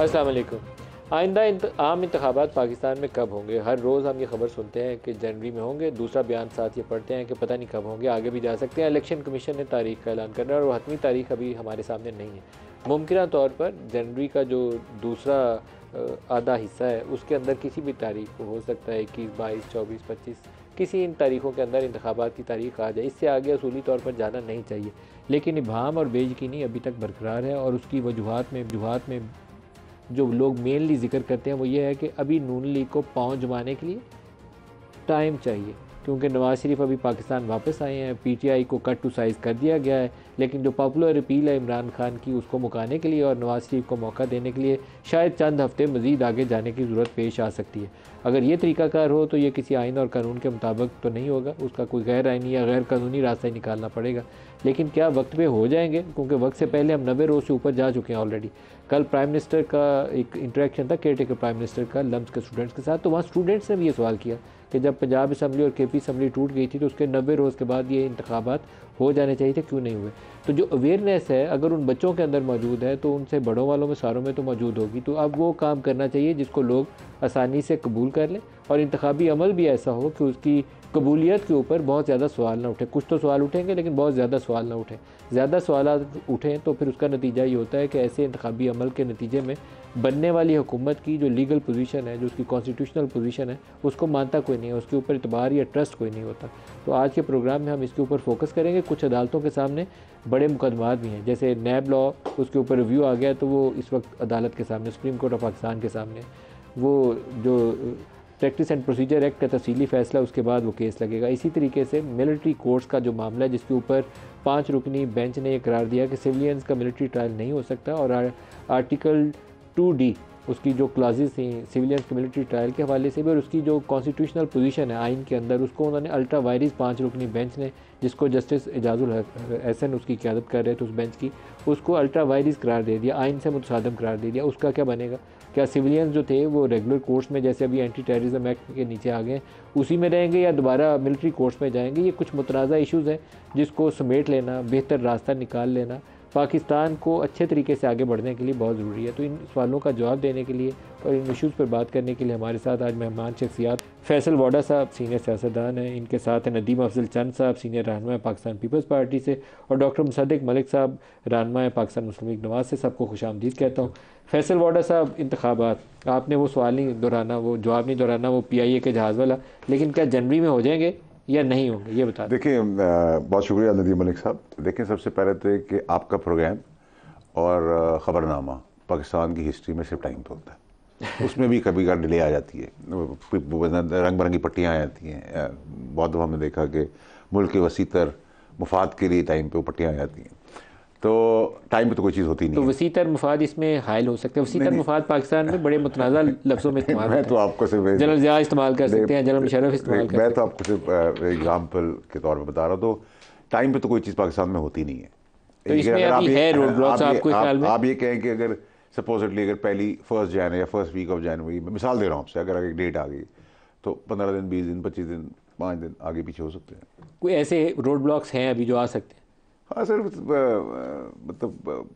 असलम आइंदा आम इंतबात पाकिस्तान में कब होंगे हर रोज़ हम ये खबर सुनते हैं कि जनवरी में होंगे दूसरा बयान साथ ये पढ़ते हैं कि पता नहीं कब होंगे आगे भी जा सकते हैं इलेक्शन कमीशन ने तारीख का ऐलान करना है और हतमी तारीख अभी हमारे सामने नहीं है मुमकिन तौर पर जनवरी का जो दूसरा आधा हिस्सा है उसके अंदर किसी भी तारीख को हो सकता है इक्कीस बाईस चौबीस पच्चीस किसी इन तारीखों के अंदर इंतबात की तारीख आ जाए इससे आगे असूली तौर पर जाना नहीं चाहिए लेकिन इबाम और बेयकीनी अभी तक बरकरार है और उसकी वजूहत में वजूहत में जो लोग मेनली जिक्र करते हैं वो ये है कि अभी नून लीग को पाँव जमाने के लिए टाइम चाहिए क्योंकि नवाज़ शरीफ अभी पाकिस्तान वापस आए हैं पीटीआई को कट टू साइज़ कर दिया गया है लेकिन जो पॉपुलर अपील है इमरान खान की उसको मुकाने के लिए और नवाज़ शरीफ को मौका देने के लिए शायद चंद हफ्ते मज़ीद आगे जाने की ज़रूरत पेश आ सकती है अगर ये तरीकाकार हो तो ये किसी आइन और कानून के मुताबिक तो नहीं होगा उसका कोई गैर आइनी या गैर कानूनी रास्ता निकालना पड़ेगा लेकिन क्या वक्त पे हो जाएंगे क्योंकि वक्त से पहले हम नबे रोज़ से ऊपर जा चुके हैं ऑलरेडी कल प्राइम मिनिस्टर का एक इंटरेक्शन था केयर टेकर प्राइम मिनिस्टर का लम्स के स्टूडेंट्स के साथ तो वहाँ स्टूडेंट्स ने भी ये सवाल किया कि जब पंजाब असम्बली और के पी असम्बली टूट गई थी तो उसके नब्बे रोज़ के बाद ये इंतबात हो जाने चाहिए थे क्यों नहीं हुए तो जो अवेयरनेस है अगर उन बच्चों के अंदर मौजूद है तो उनसे बड़ों वालों में सारों में तो मौजूद होगी तो अब वो काम करना चाहिए जिसको लोग आसानी से कबूल कर लें और इंतबी अमल भी ऐसा हो कि उसकी कबूलियत के ऊपर बहुत ज़्यादा सवाल ना उठे कुछ तो सवाल उठेंगे लेकिन बहुत ज़्यादा सवाल ना उठें ज़्यादा सवाल उठें तो फिर उसका नतीजा ये होता है कि ऐसे इंतबी अमल के नतीजे में बनने वाली हुकूमत की जो लीगल पोजीशन है जो उसकी कॉन्स्टिट्यूशनल पोजीशन है उसको मानता कोई नहीं है उसके ऊपर इतबार या ट्रस्ट कोई नहीं होता तो आज के प्रोग्राम में हम इसके ऊपर फोकस करेंगे कुछ अदालतों के सामने बड़े मुकदमा भी हैं जैसे नैब लॉ उसके ऊपर रिव्यू आ गया तो वो इस वक्त अदालत के सामने सुप्रीम कोर्ट ऑफ पाकिस्तान के सामने वो जो प्रैक्टिस एंड प्रोसीजर एक्ट का तफसीली फैसला उसके बाद वो केस लगेगा इसी तरीके से मिलिट्री कोर्ट्स का जो मामला है जिसके ऊपर पाँच रुकनी बेंच ने यह करार दिया कि सिविलियंस का मिलिट्री ट्रायल नहीं हो सकता और आ, आर्टिकल टू डी उसकी जो क्लाजेस थी सिविलियंस के मिलिट्री ट्रायल के हवाले से भी और उसकी जो कॉन्स्टिट्यूशनल पोजीशन है आइन के अंदर उसको उन्होंने अल्ट्रा वायरस पाँच रुकनी बेंच ने जिसको जस्टिस एजाजुल एहसन उसकी क्यादत कर रहे थे उस बेंच की उसको अल्ट्रा वायरस करार दे दिया आइन से मुतसादम करार दे दिया उसका क्या बनेगा क्या सिविलियंस जो थे वो रेगुलर कोर्स में जैसे अभी एंटी टेररिज्म एक्ट के नीचे आ गए उसी में रहेंगे या दोबारा मिलिट्री कोर्स में जाएंगे ये कुछ मुतनाज़ा इशूज़ हैं जिसको समेट लेना बेहतर रास्ता निकाल लेना पाकिस्तान को अच्छे तरीके से आगे बढ़ने के लिए बहुत ज़रूरी है तो इन सवालों का जवाब देने के लिए और इन इश्यूज़ पर बात करने के लिए हमारे साथ आज मेहमान शख्सियात फैसल वाडा साहब सीनियर सियासतदान हैं इनके साथ हैं नदीम अफजल चंद साहब सीनियर रहनमा पाकिस्तान पीपल्स पार्टी से और डॉक्टर मुसदक मलिक साहब रहनमा पाकिस्तान मुस्लिम लीग नवाज से सबको खुश आमदीद कहता हूँ फैसल वाडा साहब इंतबात आपने वो सवाल नहीं दोहराना वो जवाब नहीं दोहराना वो पी आई ए के जहाज़ वाला लेकिन क्या जनवरी में हो जाएंगे या नहीं होंगे ये बता देखिए बहुत शुक्रिया नदी मलिक साहब देखिए सबसे पहले तो कि आपका प्रोग्राम और ख़बरनामा पाकिस्तान की हिस्ट्री में सिर्फ टाइम पर होता है उसमें भी कभी कभी डिले आ जाती है रंग बिरंगी पट्टियाँ आ जाती हैं बहुत दफ़ा हमने देखा कि मुल्क के वसीतर मुफाद के लिए टाइम पर वो पट्टियाँ आ जाती हैं तो टाइम पर तो कोई चीज़ होती नहीं तो वसी तर मुफाद इसमें हायल हो सकते हैं वसी तर मुफाद पाकिस्तान में बड़े मुतनाज़ा लफ्ज़ों में इस्तेमाल है तो आपको सिर्फ जनरल जया इस्तेमाल कर सकते हैं जनरल मुशरफ इस्तेमाल कर मैं तो आपको सिर्फ एग्जाम्पल के तौर पर बता रहा हूँ तो टाइम पर तो कोई चीज़ पाकिस्तान में होती नहीं है तो आप ये कहें कि अगर सपोजली अगर पहली फर्स्ट जैन या फर्स्ट वीक ऑफ जनवरी मैं मिसाल दे रहा हूँ आपसे अगर एक डेट आ गई तो पंद्रह दिन बीस दिन पच्चीस दिन पाँच दिन आगे पीछे हो सकते हैं कोई ऐसे रोड ब्लॉक्स हैं अभी जो आ सकते हाँ सर मतलब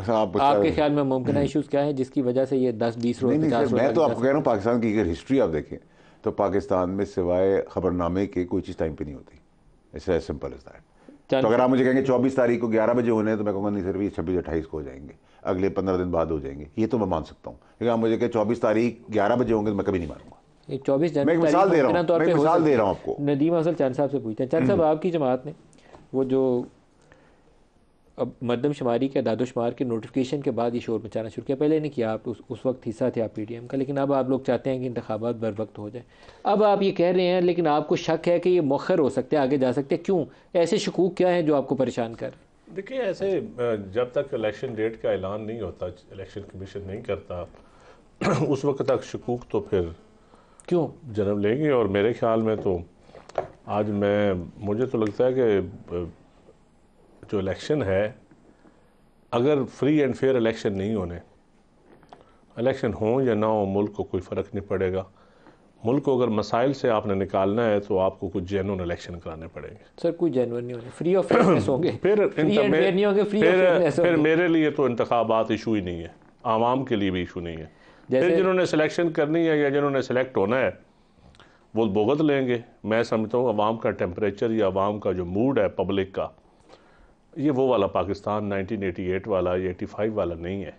अच्छा, आप आपके ख्याल में मुमकिन इश्यूज क्या है जिसकी वजह से ये दस बीस रोज मैं तो आपको कह रहा हूँ पाकिस्तान की अगर हिस्ट्री आप देखें तो पाकिस्तान में सिवाय खबरनामे के कोई चीज़ टाइम पे नहीं होती इससे सिंपल एज दैट तो अगर आप मुझे कहेंगे चौबीस तारीख को ग्यारह बजे होने हैं तो मैं कहूँगा नहीं सर भी छब्बीस अट्ठाईस को हो जाएंगे अगले पंद्रह दिन बाद हो जाएंगे ये तो मैं मान सकता हूँ लेकिन आप मुझे कहें चौबीस तारीख ग्यारह बजे होंगे तो मैं कभी नहीं मानूंगा चौबीस दे तो रहा हूँ आपको नदीम असल चांद साहब से पूछते हैं चांद साहब हम्म। आपकी जमात ने वो जो अब मरदम शुमारी के दादोशुमार के नोटिफिकेशन के बाद ये शोर मचाना शुरू किया पहले नहीं किया आप उस, उस वक्त हिस्सा थे आप पी डी एम का लेकिन अब आप लोग चाहते हैं कि इंतबात बर वक्त हो जाए अब आप ये कह रहे हैं लेकिन आपको शक है कि ये मौखर हो सकते हैं आगे जा सकते हैं क्यों ऐसे शकूक क्या हैं जो आपको परेशान कर देखिए ऐसे जब तक इलेक्शन डेट का ऐलान नहीं होता इलेक्शन कमीशन नहीं करता उस वक्त तक शकूक तो फिर क्यों जन्म लेंगे और मेरे ख्याल में तो आज मैं मुझे तो लगता है कि जो इलेक्शन है अगर फ्री एंड फेयर इलेक्शन नहीं होने इलेक्शन हों या ना हो मुल्क को कोई फ़र्क नहीं पड़ेगा मुल्क को अगर मसाइल से आपने निकालना है तो आपको कुछ जेनुअन इलेक्शन कराने पड़ेंगे सर कोई जैन नहीं होने फ्री ऑफ होंगे फिर नहीं होंगे फ्री फिर, फिर मेरे लिए तो इंतबात इशू ही नहीं है आवाम के लिए भी इशू नहीं है फिर जिन्होंने सिलेक्शन करनी है या जिन्होंने सेलेक्ट होना है वो भुगत लेंगे मैं समझता हूँ आवाम का टेम्परेचर या आवाम का जो मूड है पब्लिक का ये वो वाला पाकिस्तान 1988 वाला या 85 वाला नहीं है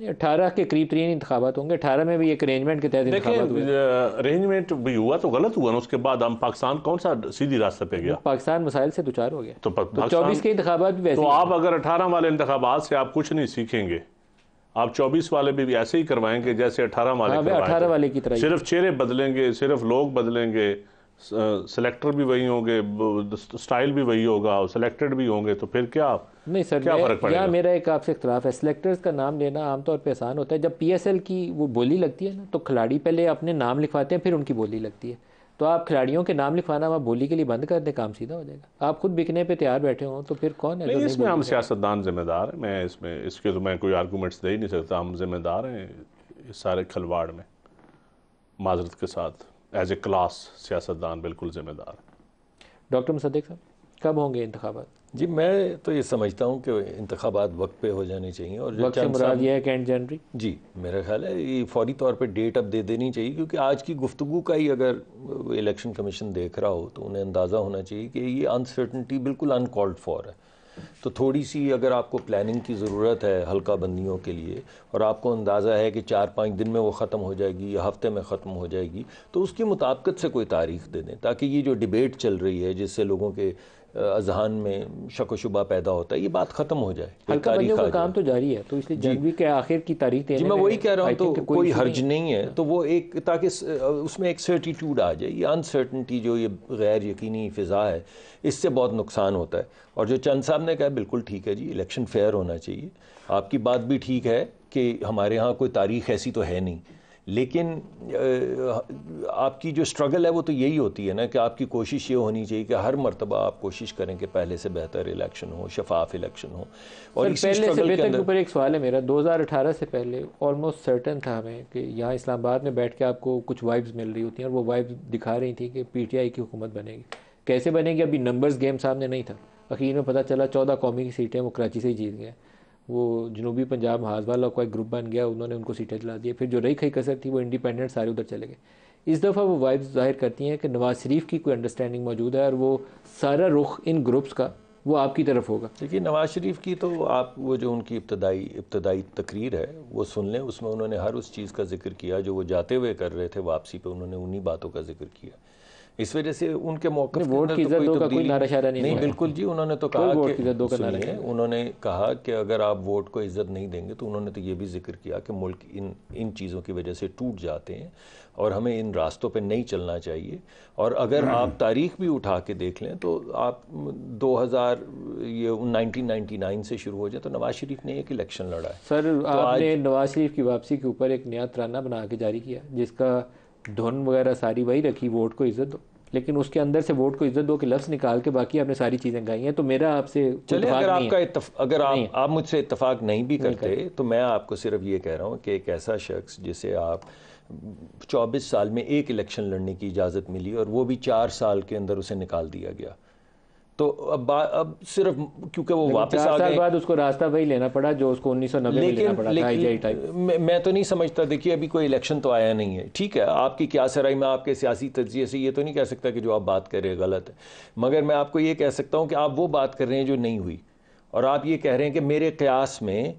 ये अठारह के करीब तरीन इंतबात होंगे अठारह में भी एक अरेंजमेंट के तहत अरेंजमेंट भी हुआ तो गलत हुआ ना उसके बाद हम पाकिस्तान कौन सा सीधी रास्ते पे गया पाकिस्तान मसाइल से दुचार हो गया तो, तो चौबीस के इंतबात भी तो आप अगर अठारह वाले इंतबात से आप कुछ नहीं सीखेंगे आप 24 वाले भी, भी ऐसे ही करवाएंगे जैसे 18 वाले हाँ, अठारह वाले की तरह सिर्फ चेहरे बदलेंगे सिर्फ लोग बदलेंगे सेलेक्टर भी वही होंगे स्टाइल भी वही होगा सिलेक्टेड भी होंगे तो फिर क्या नहीं सर क्या फर्क पड़ेगा मेरा एक आपसे इख्तलाफ है सिलेक्टर्स का नाम लेना आमतौर पर आसान होता है जब एल की वो बोली लगती है ना तो खिलाड़ी पहले अपने नाम लिखवाते हैं फिर उनकी बोली लगती है तो आप खिलाड़ियों के नाम लिखवाना वहाँ बोली के लिए बंद कर दें काम सीधा हो जाएगा आप खुद बिकने पे तैयार बैठे हों तो फिर कौन है नहीं, इसमें हम सियासतदान जिम्मेदार हैं मैं इसमें इसके तो मैं कोई आर्गूमेंट्स दे ही नहीं सकता हम जिम्मेदार हैं इस सारे खिलवाड़ में माजरत के साथ एज ए क्लास सियासतदान बिल्कुल ज़िम्मेदार डॉक्टर मुसद्दिक साहब कब होंगे इंतबात जी मैं तो ये समझता हूँ कि इंतबात वक्त पे हो जाने चाहिए और जो मुराद ये है कि एंड जनवरी जी मेरा ख्याल है ये फौरी तौर पे डेट अब दे देनी चाहिए क्योंकि आज की गुफ्तु का ही अगर इलेक्शन कमीशन देख रहा हो तो उन्हें अंदाज़ा होना चाहिए कि ये अनसर्टनटी बिल्कुल अनकॉल्ड फॉर है तो थोड़ी सी अगर आपको प्लानिंग की ज़रूरत है हल्का बंदियों के लिए और आपको अंदाज़ा है कि चार पाँच दिन में वो ख़त्म हो जाएगी या हफ्ते में ख़त्म हो जाएगी तो उसकी मुताबकत से कोई तारीख दे दें ताकि ये जो डिबेट चल रही है जिससे लोगों के अजहान में शक शुबा पैदा होता है ये बात ख़त्म हो जाए हल्का का काम तो जारी है तो इसलिए जनवरी के आखिर की तारीख जी मैं वही कह रहा हूँ तो कोई हर्ज नहीं है तो वो एक ताकि उसमें एक सर्टिट्यूड आ जाए ये अनसर्टनटी जो ये गैर यकीनी फ़िज़ा है इससे बहुत नुकसान होता है और जो चंद साहब ने कहा बिल्कुल ठीक है जी इलेक्शन फेयर होना चाहिए आपकी बात भी ठीक है कि हमारे यहाँ कोई तारीख ऐसी तो है नहीं लेकिन आपकी जो स्ट्रगल है वो तो यही होती है ना कि आपकी कोशिश ये होनी चाहिए कि हर मरतबा आप कोशिश करें कि पहले से बेहतर इलेक्शन हो शफाफ इलेक्शन हो और पहले से बेहतर के ऊपर एक सवाल है मेरा 2018 से पहले ऑलमोस्ट सर्टन था हमें कि यहाँ इस्लामाबाद में बैठ के आपको कुछ वाइब्स मिल रही होती हैं और वो वाइब्स दिखा रही थी कि पी टी आई की हुकूमत बनेगी कैसे बनेगी अभी नंबर्स गेम सामने नहीं था अखीर में पता चला चौदह कौमी की सीटें वो कराची से ही जीत गए वो जनूबी पंजाब हाजवाला का एक ग्रुप बन गया उन्होंने उनको सीटें दिला दी फिर जो रही खई कसर थी वो इंडिपेंडेंट सारे उधर चले गए इस दफ़ा वो वाइब्स जाहिर करती हैं कि नवाज़ शरीफ की कोई अंडरस्टैंडिंग मौजूद है और वो सारा रुख इन ग्रुप्स का वो आपकी तरफ होगा देखिए नवाज़ शरीफ की तो आप वो जो उनकी इब्तदाई इब्तदाई तकरीर है वो सुन लें उसमें उन्होंने हर उस चीज़ का जिक्र किया जो वो जाते हुए कर रहे थे वापसी पे उन्होंने उन्हीं बातों का जिक्र किया इस वजह से उनके मौके वोट की तो इज्जत तो का कोई नारा नहीं नहीं बिल्कुल जी उन्होंने तो कहा वोट की इज्जत का नारा उन्होंने कहा कि अगर आप वोट को इज्जत नहीं देंगे तो उन्होंने तो ये भी जिक्र किया कि मुल्क इन इन चीज़ों की वजह से टूट जाते हैं और हमें इन रास्तों पे नहीं चलना चाहिए और अगर हम्म। आप तारीख भी उठा के देख लें तो आप 2000 ये 1999 से शुरू हो जाए तो नवाज शरीफ ने एक इलेक्शन लड़ा है सर तो आपने नवाज शरीफ की वापसी के ऊपर एक नया तराना बना के जारी किया जिसका धुन वगैरह सारी वही रखी वोट को इज्जत दो लेकिन उसके अंदर से वोट को इज्जत दो के लफ्ज़ निकाल के बाकी आपने सारी चीज़ें गाई हैं तो मेरा आपसे चले अगर आपका इतफ, अगर आप, आप मुझसे इतफाक नहीं भी करते तो मैं आपको सिर्फ ये कह रहा हूँ कि एक ऐसा शख्स जिसे आप 24 साल में एक इलेक्शन लड़ने की इजाज़त मिली और वो भी चार साल के अंदर उसे निकाल दिया गया तो अब अब सिर्फ क्योंकि वो वापस आ गए बाद उसको रास्ता वही लेना पड़ा जो उसको 1990 में लेना पड़ा लेकिन मैं तो नहीं समझता देखिए अभी कोई इलेक्शन तो आया नहीं है ठीक है आपकी क्या सराई में आपके सियासी तजिए से ये तो नहीं कह सकता कि जो आप बात कर रहे हैं गलत है मगर मैं आपको ये कह सकता हूँ कि आप वो बात कर रहे हैं जो नहीं हुई और आप ये कह रहे हैं कि मेरे क्यास में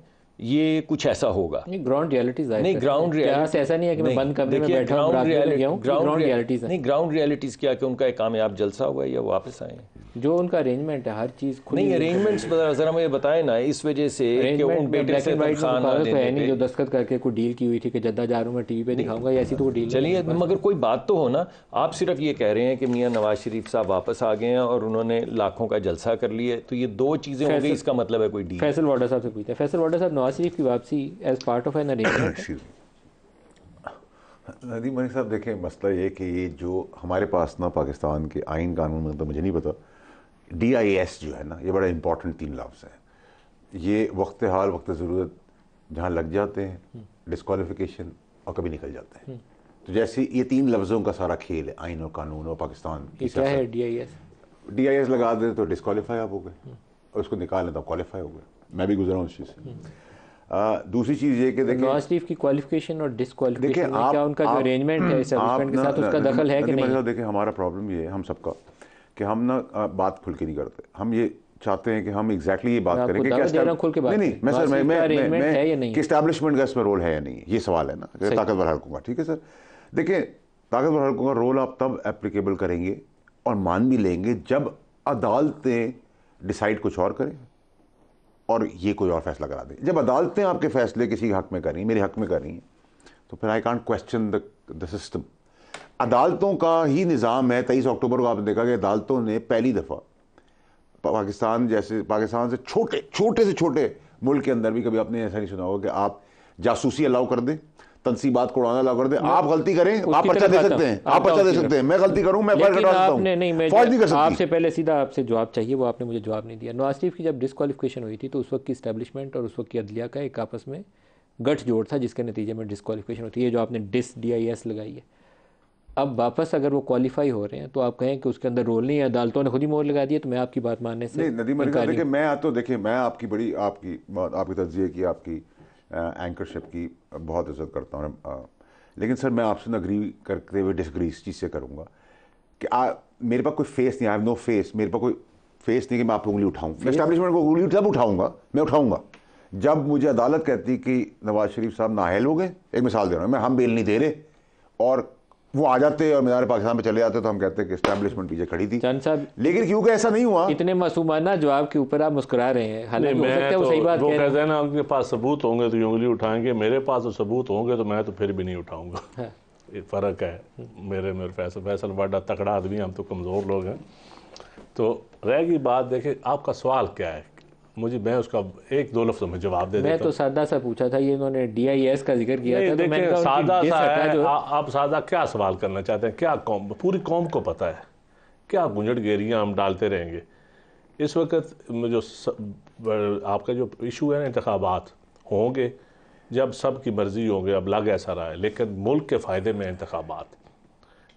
ये कुछ ऐसा होगा नहीं ग्राउंड रियलिटीज नहीं ग्राउंड ऐसा नहीं है कि मैं बंद कर ग्राउंड रियलिटीज नहीं ग्राउंड रियलिटीज क्या कि उनका एक कामयाब जलसा हुआ या वापस आए जो उनका अरेंजमेंट है हर चीज खुद नहीं अरेंजमेंट्स जरा मुझे बताएं ना इस वजह से कि उन बेटे से रहे हैं जो दस्तखत करके कोई डील की हुई थी कि जद्दा जा रहा मैं टीवी पे दिखाऊंगा ऐसी तो डील चलिए मगर कोई बात तो हो ना आप सिर्फ ये कह रहे हैं कि मियाँ नवाज शरीफ साहब वापस आ गए हैं और उन्होंने लाखों का जलसा कर लिया तो ये दो चीज़ें हो गई इसका मतलब है कोई डील फैसल वाडा साहब से पूछते हैं फैसल वाडा साहब नवाज शरीफ की वापसी as part of an arrangement Nadeem मनी साहब देखें मसला ये कि ये जो हमारे पास ना पाकिस्तान के आइन कानून में तो मुझे नहीं पता डी आई एस जो है ना ये बड़ा इंपॉर्टेंट तीन लफ्ज़ हैं ये वक्त हाल वक्त ज़रूरत जहाँ लग जाते हैं डिसकॉलीफिकेशन हम्म। और कभी निकल जाते हैं हम्म। तो जैसे ये तीन लफ्ज़ों का सारा खेल है आइन और कानून और पाकिस्तान क्या है D I S D I S लगा दें तो डिसकॉलीफाई आप हो गए हम्म। और उसको निकालें तो क्वालिफाई हो गए मैं भी गुजरा हूँ उस चीज़ से आ, दूसरी चीज ये कि देखिए नवाज शरीफ की क्वालिफिकेशन और डिसक्वालिफिकेशन क्या उनका जो अरेंजमेंट है इस के साथ उसका दखल है कि नहीं देखिए हमारा प्रॉब्लम ये है हम सबका कि हम ना बात खुल के नहीं करते हम ये चाहते हैं कि हम एग्जैक्टली exactly ये बात करें कि क्या खुल के बात नहीं नहीं मैं सर मैं मैं मैं कि इस्टेब्लिशमेंट का इसमें रोल है या नहीं ये सवाल है ना ताकतवर हल्कों का ठीक है सर देखिए ताकतवर हल्कों का रोल आप तब एप्लीकेबल करेंगे और मान भी लेंगे जब अदालतें डिसाइड कुछ और करें और ये कोई और फैसला करा दें जब अदालतें आपके फैसले किसी हक में कर मेरे हक में कर तो फिर I can't question the system अदालतों का ही निज़ाम है तेईस अक्टूबर को आपने देखा कि अदालतों ने पहली दफ़ा पाकिस्तान जैसे पाकिस्तान से छोटे छोटे से छोटे मुल्क के अंदर भी कभी आपने ऐसा नहीं सुना होगा कि आप जासूसी अलाउ कर दें तनसीबात को उड़ाना अलाउ कर दें आप गलती करें आप पर्चा अच्छा दे सकते हैं आप पर्चा अच्छा दे सकते हैं मैं गलती करूं मैं नहीं कर सकता आपसे पहले सीधा आपसे जवाब चाहिए वो आपने मुझे जवाब नहीं दिया नवाज शरीफ की जब डिस्कालिफिकेशन हुई थी तो उस वक्त की स्टैब्लिशमेंट और उस वक्त की अदलिया का एक आपस में गठजोड़ था जिसके नतीजे में डिस्कालिफिकेशन होती है जो आपने डिस डी आई एस लगाई है अब वापस अगर वो क्वालिफाई हो रहे हैं तो आप कहें कि उसके अंदर रोल नहीं है अदालतों ने खुद ही मोर लगा दिया तो मैं आपकी बात मानने से नहीं नदीम देखिए मैं तो देखिए मैं आपकी बड़ी आपकी बात आपकी तजिए की आपकी एंकरशिप की बहुत इज्जत करता हूँ लेकिन सर मैं आपसे अग्री करते हुए डिसग्री इस चीज़ से करूँगा कि आ, मेरे पास कोई फेस नहीं आई हैव नो फेस मेरे पास कोई फेस नहीं कि मैं आपको उंगली उठाऊँ इस्टेब्लिशमेंट को उंगली तब उठाऊँगा मैं उठाऊँगा जब मुझे अदालत कहती कि नवाज शरीफ साहब नाहल हो गए एक मिसाल दे रहा हूँ मैं हम बेल नहीं दे रहे और वो आ जाते और मीनार पाकिस्तान में चले जाते तो हम कहते कि इस्टेब्लिशमेंट पीछे खड़ी थी जान साहब लेकिन क्योंकि ऐसा नहीं हुआ इतने मासूमाना जवाब के ऊपर आप मुस्कुरा रहे हैं तो सही बात वो कहते हैं ना आपके पास सबूत होंगे तो उंगली उठाएंगे मेरे पास तो सबूत होंगे तो मैं तो फिर भी नहीं उठाऊंगा हाँ। फ़र्क है मेरे मेरे फैसल फैसल वाडा तकड़ा आदमी हम तो कमज़ोर लोग हैं तो रहेगी बात देखें आपका सवाल क्या है मुझे मैं उसका एक दो लफ्जों में जवाब दे मैं तो सादा सा पूछा था ये इन्होंने डीआईएस का जिक्र किया था तो मैंने सादा सा है जो... आ, आप सादा क्या सवाल करना चाहते हैं क्या कौम पूरी कौम को पता है क्या गुंजट गेरियाँ हम डालते रहेंगे इस वक्त जो स, आपका जो इशू है ना इंतबात होंगे जब सब की मर्जी होंगे अब लग ऐसा रहा है लेकिन मुल्क के फ़ायदे में इंतबात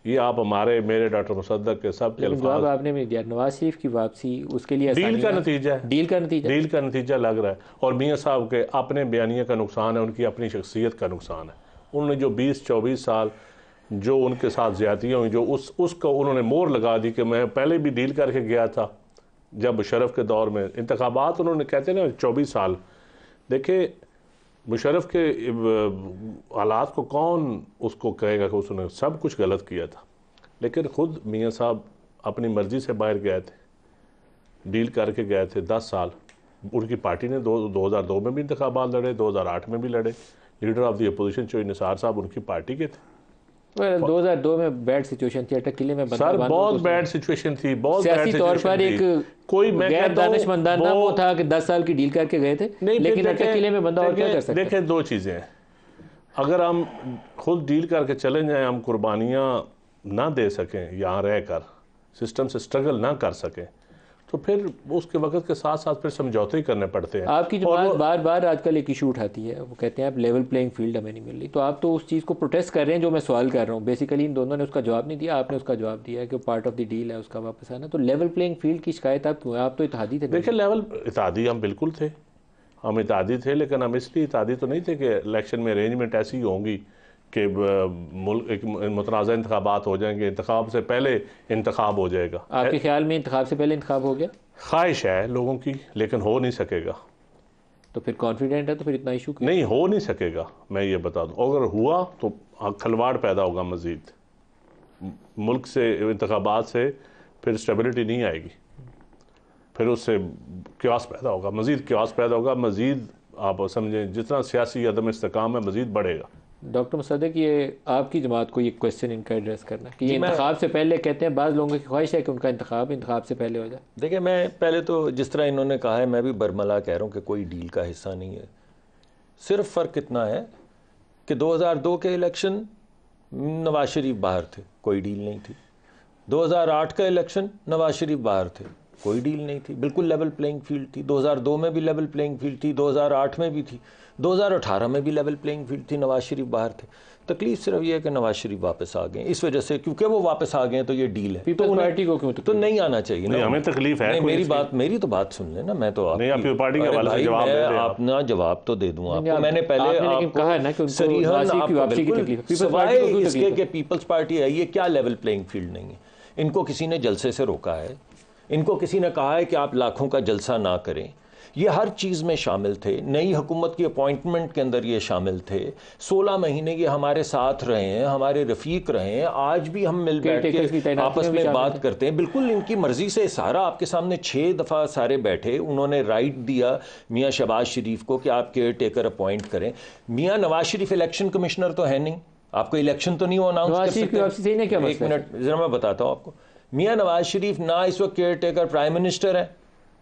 ये आप हमारे मेरे डॉक्टर मुसद्दक के सब के अल्फाज आपने में दिया नवाज शरीफ की वापसी उसके लिए डील का नतीजा है डील का नतीजा डील का नतीजा लग रहा है और मियाँ साहब के अपने बयानिया का नुकसान है उनकी अपनी शख्सियत का नुकसान है उन्होंने जो बीस चौबीस साल जो उनके साथ ज्यादतियाँ हुई जो उस उसको उन्होंने मोर लगा दी कि मैं पहले भी डील करके गया था जब शरफ के दौर में इंतबात उन्होंने कहते ना चौबीस साल देखिए मुशरफ के हालात को कौन उसको कहेगा कि उसने सब कुछ गलत किया था लेकिन ख़ुद मियाँ साहब अपनी मर्ज़ी से बाहर गए थे डील करके गए थे दस साल उनकी पार्टी ने दो दो हज़ार दो में भी इंतबाल लड़े दो हज़ार आठ में भी लड़े लीडर ऑफ़ दी अपोजिशन जो निसार साहब उनकी पार्टी के थे दो हजार दो में बैड सिचुएशन थी अटक किले में सर बहुत बैड सिचुएशन थी बहुत सियासी तौर पर एक कोई गैर वो था कि दस साल की डील करके गए थे लेकिन अटक किले में बंदा और क्या कर सकता देखें दो चीज़ें अगर हम खुद डील करके चले जाएं हम कुर्बानियां ना दे सकें यहाँ रह कर सिस्टम से स्ट्रगल ना कर सकें तो फिर उसके वक्त के साथ साथ फिर समझौते ही करने पड़ते हैं आपकी जमात बार बार आजकल एक इशू उठाती है वो कहते हैं आप लेवल प्लेइंग फील्ड हमें नहीं मिल रही तो आप तो उस चीज़ को प्रोटेस्ट कर रहे हैं जो मैं सवाल कर रहा हूँ बेसिकली इन दोनों ने उसका जवाब नहीं दिया आपने उसका जवाब दिया कि पार्ट ऑफ द डील है उसका वापस आना तो लेवल प्लेइंग फील्ड की शिकायत आप क्यों आप तो इतिहादी थे देखिए लेवल इतिहादी हम बिल्कुल थे हम इतिहादी थे लेकिन हम इसलिए इतिहादी तो नहीं थे कि इलेक्शन में अरेंजमेंट ऐसी होंगी कि मुल्क मतनाज़ इंतबात हो जाएंगे इंतखा से पहले इंतखब हो जाएगा आपके ख्याल में इंतखब से पहले इंतखब हो गया ख्वाहिश है लोगों की लेकिन हो नहीं सकेगा तो फिर कॉन्फिडेंट है तो फिर इतना इशू नहीं हो नहीं सकेगा मैं ये बता दूँ अगर हुआ तो हाँ, खलवाड़ पैदा होगा मज़ीद मुल्क से इंतबात से फिर स्टेबिलिटी नहीं आएगी फिर उससे क्यास पैदा होगा मज़ीद क्यास पैदा होगा मज़ीद आप समझें जितना सियासी अदम इसकाम है मज़ीद बढ़ेगा डॉक्टर मुसदक ये आपकी जमात को ये क्वेश्चन इनका एड्रेस करना कि ये इंतखाब से पहले कहते हैं बाज़ लोगों की ख्वाहिश है कि उनका इंतखाब इंतखाब से पहले हो जाए देखिए मैं पहले तो जिस तरह इन्होंने कहा है मैं भी बरमला कह रहा हूँ कि कोई डील का हिस्सा नहीं है सिर्फ फ़र्क इतना है कि 2002 के इलेक्शन नवाज शरीफ बाहर थे कोई डील नहीं थी 2008 का इलेक्शन नवाज शरीफ बाहर थे कोई डील नहीं थी बिल्कुल लेवल प्लेइंग फील्ड थी दो में भी लेवल प्लेइंग फील्ड थी 2008 में भी थी 2018 में भी लेवल प्लेइंग फील्ड थी नवाज शरीफ बाहर थे तकलीफ सिर्फ ये है कि नवाज शरीफ वापस आ गए इस वजह से क्योंकि वो वापस आ गए तो ये डील है तो पार्टी को क्यों तो नहीं आना चाहिए नहीं, हमें तकलीफ है मेरी बात मेरी तो बात सुन लेना मैं तो आपकी पार्टी जवाब अपना जवाब तो दे दूँ आपको मैंने पहले कहा कि पीपल्स पार्टी है ये क्या लेवल प्लेइंग फील्ड नहीं है इनको किसी ने जलसे से रोका है इनको किसी ने कहा है कि आप लाखों का जलसा ना करें ये हर चीज़ में शामिल थे नई हुकूमत की अपॉइंटमेंट के अंदर ये शामिल थे सोलह महीने ये हमारे साथ रहे हैं हमारे रफीक रहे हैं आज भी हम मिल बैठ के आपस में बात करते हैं बिल्कुल इनकी मर्जी से सारा आपके सामने छः दफ़ा सारे बैठे उन्होंने राइट दिया मियाँ शहबाज शरीफ को कि आप केयर टेकर अपॉइंट करें मियाँ नवाज शरीफ इलेक्शन कमिश्नर तो है नहीं आपको इलेक्शन तो नहीं हो अनाउंस एक मिनट जरा मैं बताता हूँ आपको मियाँ नवाज शरीफ ना इस वक्त केयर टेकर प्राइम मिनिस्टर है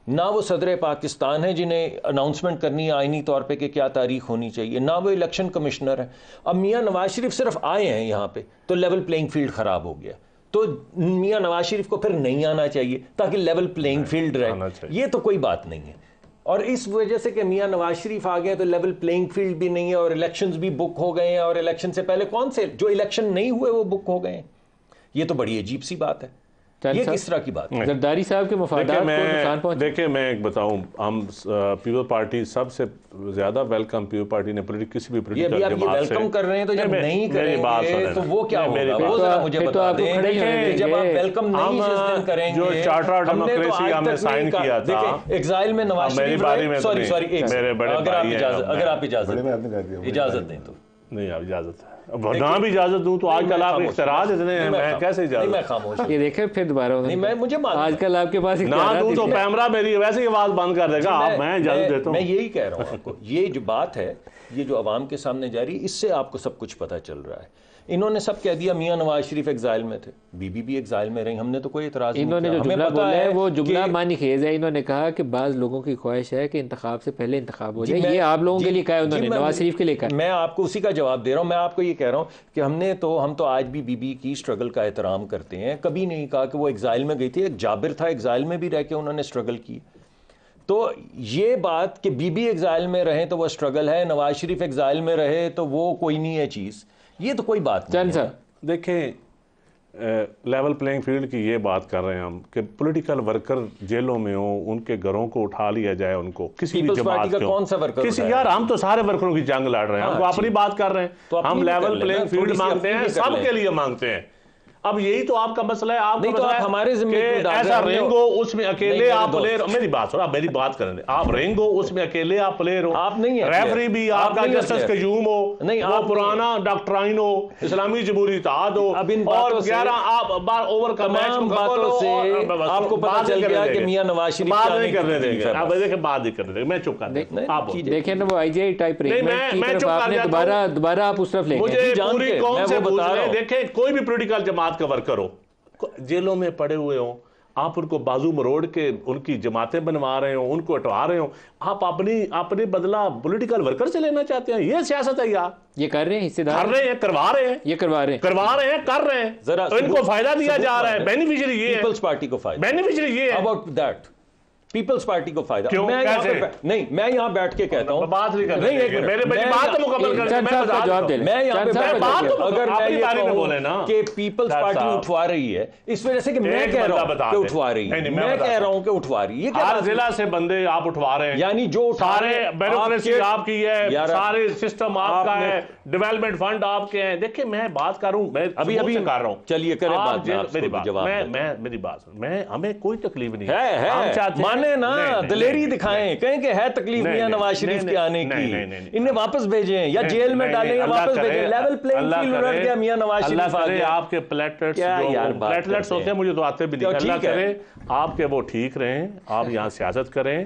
ना वो सदर पाकिस्तान है जिन्हें अनाउंसमेंट करनी है आइनी तौर पे कि क्या तारीख होनी चाहिए ना वो इलेक्शन कमिश्नर है अब मियाँ नवाज शरीफ सिर्फ आए हैं यहाँ पे तो लेवल प्लेइंग फील्ड ख़राब हो गया तो मियाँ नवाज शरीफ को फिर नहीं आना चाहिए ताकि लेवल प्लेइंग फील्ड रहे ये तो कोई बात नहीं है और इस वजह से कि मियाँ नवाज शरीफ आ गए तो लेवल प्लेइंग फील्ड भी नहीं है और इलेक्शन भी बुक हो गए हैं और इलेक्शन से पहले कौन से जो इलेक्शन नहीं हुए वो बुक हो गए हैं ये तो बड़ी अजीब सी बात है ये किस तरह की बात जरदारी साहब के को नुकसान देखिए मैं एक बताऊं हम पीपल पार्टी सबसे ज्यादा वेलकम पीपल पार्टी ने किसी भी पोलिटिकल से वेलकम कर रहे हैं तो जब नहीं करेंगे तो वो क्या होगा वो जरा मुझे तो बता दें जब आप वेलकम नहीं जिस दिन करेंगे जो चार्टर डेमोक्रेसी हमने साइन तो किया था एग्जाइल में नवाज शरीफ सॉरी सॉरी अगर आप इजाजत अगर आप इजाजत इजाजत दें तो नहीं आप इजाजत है ना भी इजाजत दूं तो आजकल आप इख्तराज इतने हैं मैं कैसे इजाजत मैं खामोश ये देखें फिर दोबारा नहीं मैं मुझे आजकल आपके पास ना दूं तो कैमरा मेरी वैसे ही आवाज बंद कर देगा आप मैं इजाजत देता हूं मैं यही कह रहा हूं आपको ये जो बात है ये जो आवाम के सामने जा रही है इससे आपको सब कुछ पता चल रहा है इन्होंने सब कह दिया मियाँ नवाज शरीफ एग्जाइल में थे बीबी भी एग्जाइल में रही हमने तो कोई इतराज इन्होंने जो जुमला बोला है वो जुमला मानी खेज है इन्होंने कहा कि बाज लोगों की ख्वाहिश है कि इंतखाब से पहले इंतखाब हो जाए ये आप लोगों के लिए कहा उन्होंने नवाज शरीफ के लिए कहा मैं आपको उसी का जवाब दे रहा हूँ मैं आपको ये कह रहा हूँ कि हमने तो हम तो आज भी बीबी की स्ट्रगल का एहतराम करते हैं कभी नहीं कहा कि वो एग्जाइल में गई थी एक जाबिर था एग्जाइल में भी रह के उन्होंने स्ट्रगल की तो ये बात कि बीबी एग्जाइल में रहे तो वो स्ट्रगल है नवाज शरीफ एग्जाइल में रहे तो वो कोई नहीं है चीज़ ये तो कोई बात नहीं सर देखें लेवल प्लेइंग फील्ड की ये बात कर रहे हैं हम कि पॉलिटिकल वर्कर जेलों में हो उनके घरों को उठा लिया जाए उनको किसी भी जमात का कौन सा वर्कर किसी यार हम तो सारे वर्करों की जंग लड़ रहे हैं हाँ, हम तो अपनी बात कर रहे हैं तो हम लेवल प्लेइंग फील्ड मांगते हैं सबके लिए मांगते हैं अब यही तो आपका मसला है आप नहीं तो आप हमारे ऐसा रेंगो उसमें अकेले आप प्लेयर मेरी बात सुनो आप मेरी बात कर रहे आप रेंगो उसमें अकेले आप प्लेयर हो आप नहीं है रेफरी भी आपका जस्टिस कयूम हो नहीं आप पुराना डॉक्टराइन हो इस्लामी जमहूरी इतिहाद हो अब इन और ग्यारह आप बार ओवर का मैच बातों से आपको पता चल गया कि मियां नवाज शरीफ बात नहीं करने देंगे आप देखें बात नहीं करने देंगे मैं चुप कर आप देखें ना वो आईजीआई टाइप रेंगमेंट की तरफ आपने दोबारा दोबारा आप उस तरफ ले मुझे पूरी कौन से बता रहे देखें कोई भी पॉलिटिकल जमात जमात का वर्कर हो जेलों में पड़े हुए हो आप उनको बाजू मरोड़ के उनकी जमातें बनवा रहे हो उनको हटवा रहे हो आप अपनी अपने बदला पॉलिटिकल वर्कर से लेना चाहते हैं ये सियासत है यार ये कर रहे हैं हिस्सेदार कर रहे हैं करवा रहे हैं ये करवा रहे हैं करवा रहे हैं कर रहे हैं जरा तो इनको फायदा दिया जा रहा है बेनिफिशियरी ये पीपल्स पार्टी को फायदा बेनिफिशियरी ये अबाउट दैट पीपल्स पार्टी को फायदा क्यों? मैं कैसे? पे, नहीं मैं यहाँ बैठ के कहता हूँ बात भी कर नहीं एक मेरे मैं बात तो मुकम्मल कर जवाब दे मैं यहाँ पे मैं बात तो अगर मैं ये ना कि पीपल्स पार्टी उठवा रही है इस वजह से कि मैं कह रहा हूँ कि उठवा रही है मैं कह रहा हूँ कि उठवा रही है हर जिला से बंदे आप उठवा रहे हैं यानी जो सारे ब्यूरोक्रेसी आपकी है सारे सिस्टम आपका है डेवलपमेंट फंड आपके हैं देखिए मैं बात कर रहा हूँ मैं अभी अभी कर रहा हूँ चलिए करें बात मेरी बात मैं मेरी बात मैं हमें कोई तकलीफ नहीं है हम निकले ना दलेरी दिखाएं कहें कि है तकलीफ मियां नवाज शरीफ के आने की इन्हें वापस भेजे या जेल में डालें या वापस भेजे लेवल प्लेइंग फील्ड गया मियां नवाज शरीफ आ गया आपके प्लेटलेट्स प्लेटलेट्स होते हैं मुझे तो आते भी नहीं अल्लाह करे आपके वो ठीक रहे आप यहाँ सियासत करें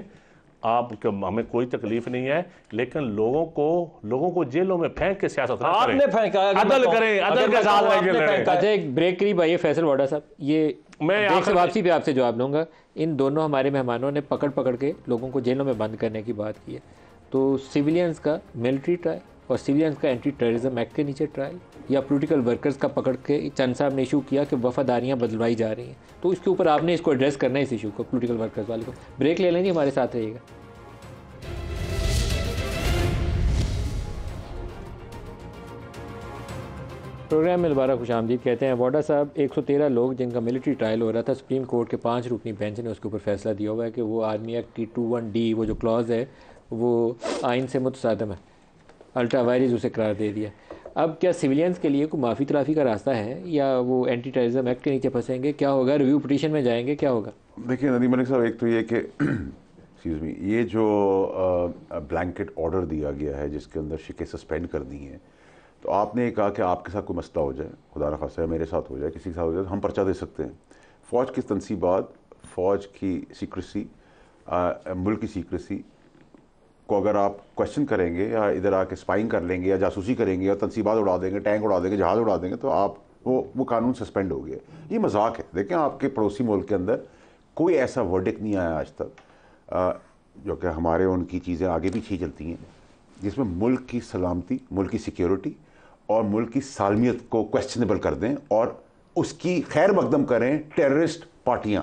आप हमें कोई तकलीफ नहीं है लेकिन लोगों को लोगों को जेलों में फेंक के सियासत आपने फेंका अदल करें अदल के साथ अच्छा एक ब्रेक करीब आइए फैसल वाडा साहब ये मैं वापसी पे आपसे जवाब लूंगा इन दोनों हमारे मेहमानों ने पकड़ पकड़ के लोगों को जेलों में बंद करने की बात की है तो सिविलियंस का मिलिट्री ट्रायल और सिविलियंस का एंटी टेररिज्म एक्ट के नीचे ट्रायल या पोलिटिकल वर्कर्स का पकड़ के चंद साहब ने इशू किया कि वफादारियाँ बदलवाई जा रही हैं तो इसके ऊपर आपने इसको एड्रेस करना है इस इशू को पोलिटिकल वर्कर्स वाले को ब्रेक ले लेंगे हमारे साथ रहिएगा प्रोग्राम में दोबारा खुश आमदीद कहते हैं वाडा साहब 113 लोग जिनका मिलिट्री ट्रायल हो रहा था सुप्रीम कोर्ट के पांच रुकनी बेंच ने उसके ऊपर फैसला दिया हुआ है कि वो आर्मी एक्ट की टू वन डी वो जो क्लॉज है वो आइन से मुतसादम है अल्ट्रा वायरस उसे करार दे दिया अब क्या सिविलियंस के लिए कोई माफ़ी तलाफ़ी का रास्ता है या वो एंटी टेररिज्म एक्ट के नीचे फंसेंगे क्या होगा रिव्यू पटिशन में जाएंगे क्या होगा देखिए नदी मलिक साहब एक तो ये कि एक्सक्यूज़ मी ये जो ब्लैंकेट ऑर्डर दिया गया है जिसके अंदर शिकें सस्पेंड कर दी हैं तो आपने कहा कि आपके साथ कोई मसला हो जाए खुदा खास खासा मेरे साथ हो जाए किसी के साथ हो जाए तो हम पर्चा दे सकते हैं फ़ौज की तनसीबात फ़ौज की सीक्रेसी मुल्क की सीक्रेसी को अगर आप क्वेश्चन करेंगे या इधर आके स्पाइंग कर लेंगे या जासूसी करेंगे या तनसीबात उड़ा देंगे टैंक उड़ा देंगे जहाज़ उड़ा देंगे तो आप वो वो कानून सस्पेंड हो गया ये मजाक है देखें आपके पड़ोसी मुल्क के अंदर कोई ऐसा वर्डिक नहीं आया आज तक जो कि हमारे उनकी चीज़ें आगे पीछे चलती हैं जिसमें मुल्क की सलामती मुल्क की सिक्योरिटी और मुल्क की सालमियत को क्वेश्चनेबल कर दें और उसकी खैर मकदम करें टेररिस्ट पार्टियां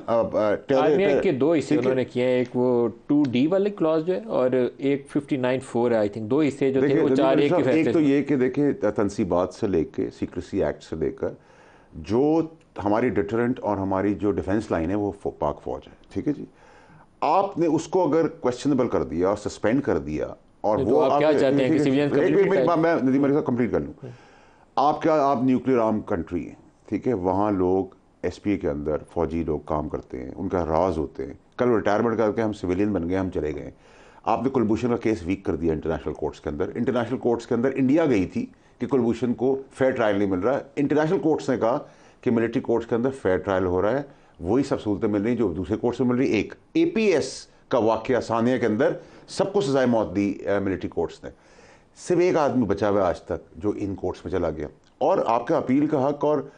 के दो हिस्से उन्होंने किए हैं एक वो टू डी वाले क्लॉज जो है और एक फिफ्टी नाइन फोर है आई थिंक दो हिस्से जो थे वो चार एक, एक तो ये कि देखिए तनसीबात से लेके सीक्रेसी एक्ट से लेकर जो हमारी डिटरेंट और हमारी जो डिफेंस लाइन है वो पाक फौज है ठीक है जी आपने उसको अगर क्वेश्चनेबल कर दिया और सस्पेंड कर दिया और तो वो आप क्या चाहते हैं कि सिविलियन एक मिनट मैं नदी मेरे साथ कंप्लीट कर लूँ हम्म। आप क्या आप न्यूक्लियर आर्म कंट्री हैं ठीक है वहाँ लोग एस के अंदर फौजी लोग काम करते हैं उनका राज होते हैं कल रिटायरमेंट करके हम सिविलियन बन गए हम चले गए आपने कुलभूषण का केस वीक कर दिया इंटरनेशनल कोर्ट्स के अंदर इंटरनेशनल कोर्ट्स के अंदर इंडिया गई थी कि कुलभूषण को फेयर ट्रायल नहीं मिल रहा है इंटरनेशनल कोर्ट्स ने कहा कि मिलिट्री कोर्ट्स के अंदर फेयर ट्रायल हो रहा है वही सब सहूलतें मिल रही जो दूसरे कोर्ट्स में मिल रही एक ए का वाक्य सानिया के अंदर सबको सजाए मौत दी मिलिट्री कोर्ट्स ने सिर्फ एक आदमी बचा हुआ आज तक जो इन कोर्ट्स में चला गया और आपका अपील का हक और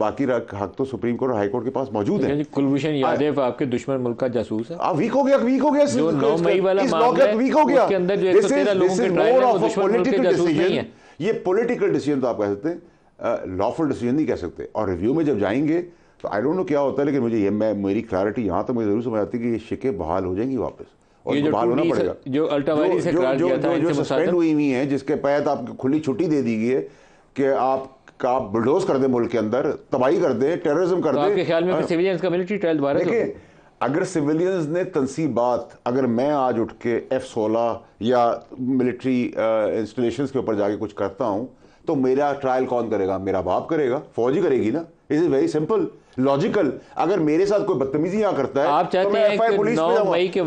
बाकी हक तो सुप्रीम कोर्ट और हाई कोर्ट के पास मौजूद है कुलभूषण यादव आपके दुश्मन मुल्क का जासूस है वीक हो गया वीक हो गया जो 9 मई वाला मामला है वीक हो गया उसके अंदर जो 113 लोगों के ट्रायल है नहीं है ये पॉलिटिकल डिसीजन तो आप कह सकते हैं लॉफुल डिसीजन नहीं कह सकते और रिव्यू में जब जाएंगे तो आई डोंट नो क्या होता है लेकिन मुझे ये मैं मेरी क्लैरिटी यहाँ तो मुझे ज़रूर समझ आती है कि ये शिके बहाल हो जाएंगी वापस जिसके तहत आपको खुली छुट्टी दे दी गई है कि आप का आप बुलडोज कर दें मुल्क के अंदर तबाही कर दें टेररिज्म कर तो दें अगर सिविलियंस ने तनसीबात अगर मैं आज उठ के एफ सोलह या मिलिट्री इंस्टॉलेशन के ऊपर जाके कुछ करता हूँ तो मेरा ट्रायल कौन करेगा मेरा बाप करेगा फौजी करेगी ना is is very simple logical अगर मेरे साथ कोई बदतमीजी यहाँ करता है आप तो चाहते तो हैं नौ मई के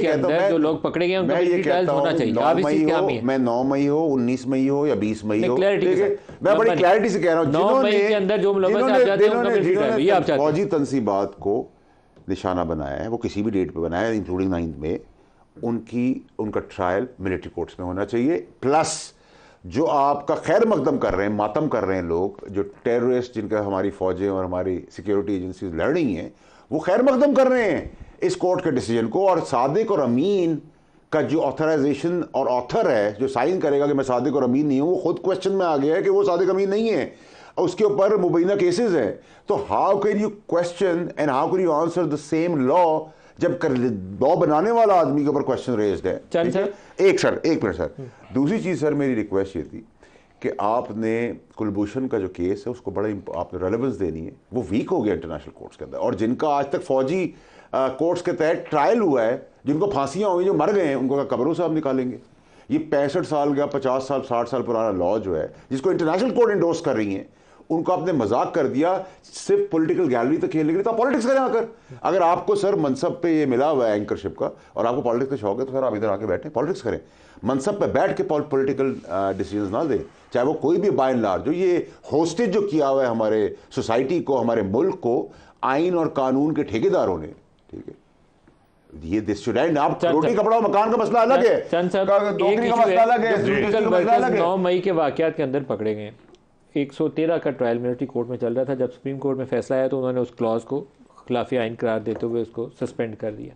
के अंदर जो लोग पकड़े गए उनका डिटेल्स होना चाहिए मैं नौ मई हो उन्नीस मई हो या बीस मई हो मैं बड़ी क्लैरिटी से कह रहा हूँ नौ मई के अंदर जो फौजी तनसीबात को निशाना बनाया है वो किसी भी डेट पे बनाया है इंक्लूडिंग नाइन्थ में उनकी उनका ट्रायल मिलिट्री कोर्ट्स में होना चाहिए प्लस जो आपका खैर मकदम कर रहे हैं मातम कर रहे हैं लोग जो टेररिस्ट जिनका हमारी फौजें और हमारी सिक्योरिटी एजेंसीज लड़ रही हैं वो खैर मकदम कर रहे हैं इस कोर्ट के डिसीजन को और सादिक और अमीन का जो ऑथराइजेशन और ऑथर है जो साइन करेगा कि मैं सादिक और अमीन नहीं हूँ वो खुद क्वेश्चन में आ गया है कि वो सादिक अमीन नहीं है उसके ऊपर मुबैना केसेस हैं तो how can you question and how can you answer the same law जब कर लॉ बनाने वाला आदमी के ऊपर क्वेश्चन रेज है एक सर एक मिनट सर दूसरी चीज़ सर मेरी रिक्वेस्ट ये थी कि आपने कुलभूषण का जो केस है उसको बड़ा आपने रेलेवेंस देनी है वो वीक हो गया इंटरनेशनल कोर्ट्स के अंदर और जिनका आज तक फौजी कोर्ट्स के तहत ट्रायल हुआ है जिनको फांसियाँ हुई जो मर गए हैं उनको कब्रों से आप निकालेंगे ये पैंसठ साल का पचास साल साठ साल पुराना लॉ जो है जिसको इंटरनेशनल कोर्ट इंडोर्स कर रही है उनको आपने मजाक कर दिया सिर्फ पॉलिटिकल गैलरी तक खेलने के लिए तो पॉलिटिक्स करें आकर अगर आपको सर मनसब पे ये मिला हुआ है एंकरशिप का और आपको पॉलिटिक्स का शौक है तो सर आप इधर आके बैठे पॉलिटिक्स करें मनसब पे बैठ के पॉलिटिकल डिसीजन ना दें चाहे वो कोई भी बाय लार्ज जो ये होस्टेज जो किया हुआ है हमारे सोसाइटी को हमारे मुल्क को आइन और कानून के ठेकेदारों ने ठीक है ये दिस शुड एंड आप रोटी कपड़ा मकान का मसला अलग है चंद साहब का मसला अलग है 9 मई के वाकयात के अंदर पकड़े गए 113 का ट्रायल मिलिट्री कोर्ट में चल रहा था जब सुप्रीम कोर्ट में फैसला आया तो उन्होंने उस क्लॉज को खिलाफी आइन करार देते हुए उसको सस्पेंड कर दिया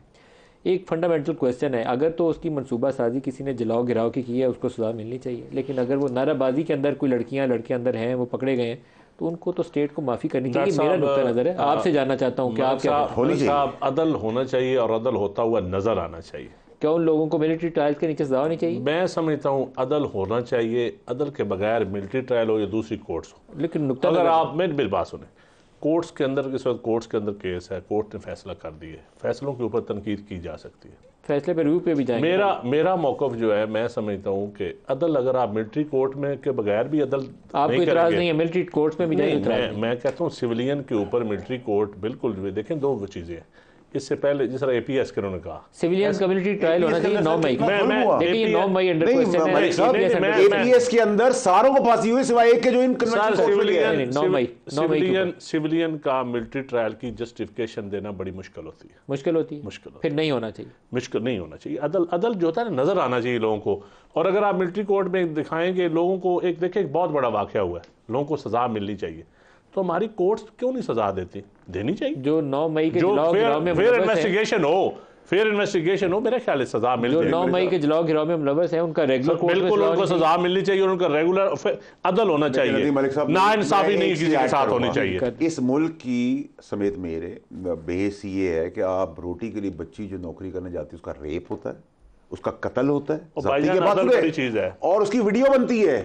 एक फंडामेंटल क्वेश्चन है अगर तो उसकी मनसूबा साजी किसी ने जलाओ गिराव की की है उसको सज़ा मिलनी चाहिए लेकिन अगर वो नाराबाजी के अंदर कोई लड़कियाँ लड़के अंदर हैं वो पकड़े गए हैं तो उनको तो स्टेट को माफ़ी करनी चाहिए मेरा नुकता नज़र है हाँ। आपसे जानना चाहता हूँ कि आप क्या अदल होना चाहिए और अदल होता हुआ नज़र आना चाहिए क्या उन लोगों को मिलिट्री ट्रायल के नीचे सजा होनी चाहिए मैं समझता हूँ अदल होना चाहिए अदल के बगैर मिलिट्री ट्रायल हो या दूसरी कोर्ट्स हो लेकिन नुकता अगर आप मेरी बिल बात सुने कोर्ट्स के अंदर इस वक्त कोर्ट्स के अंदर केस है कोर्ट ने फैसला कर दिया है फैसलों के ऊपर तनकीद की जा सकती है फैसले पर रिव्यू पे भी जाए मेरा मेरा मौकफ जो है मैं समझता हूँ कि अदल अगर आप मिलिट्री कोर्ट में के बगैर भी अदल आपको इतराज नहीं है मिलिट्री कोर्ट में भी नहीं, मैं, कहता हूँ सिविलियन के ऊपर मिलिट्री कोर्ट बिल्कुल देखें दो चीज़ें हैं इससे पहले जिस तरह एपीएस के उन्होंने कहा सिविलियन कम्युनिटी ट्रायल होना चाहिए नौ मई मैं मैं देखिए नौ मई अंडर क्वेश्चन है एपीएस के अंदर सारों को फांसी हुई सिवाय एक के जो इन सिविलियन 9 मई 9 मई सिविलियन सिविलियन का मिलिट्री ट्रायल की जस्टिफिकेशन देना बड़ी मुश्किल होती है मुश्किल होती है मुश्किल फिर नहीं होना चाहिए मुश्किल नहीं होना चाहिए अदल अदल जो होता है नजर आना चाहिए लोगों को और अगर आप मिलिट्री कोर्ट में दिखाएंगे लोगों को एक देखिए एक बहुत बड़ा वाक्य हुआ है लोगों को सजा मिलनी चाहिए तो हमारी कोर्ट्स क्यों नहीं सजा देती देनी चाहिए जो नौ मई के जो फेयर इन्वेस्टिगेशन हो फेर इन्वेस्टिगेशन हो मेरा ख्याल है सजा मिल जो नौ मई के जलाओ गिराव में मुलवस है उनका रेगुलर बिल्कुल उनको सजा मिलनी चाहिए और उनका रेगुलर अदल होना चाहिए ना इंसाफी नहीं किसी के साथ होनी चाहिए इस मुल्क की समेत मेरे बेस ये है कि आप रोटी के लिए बच्ची जो नौकरी करने जाती है उसका रेप होता है उसका कत्ल होता है और उसकी वीडियो बनती है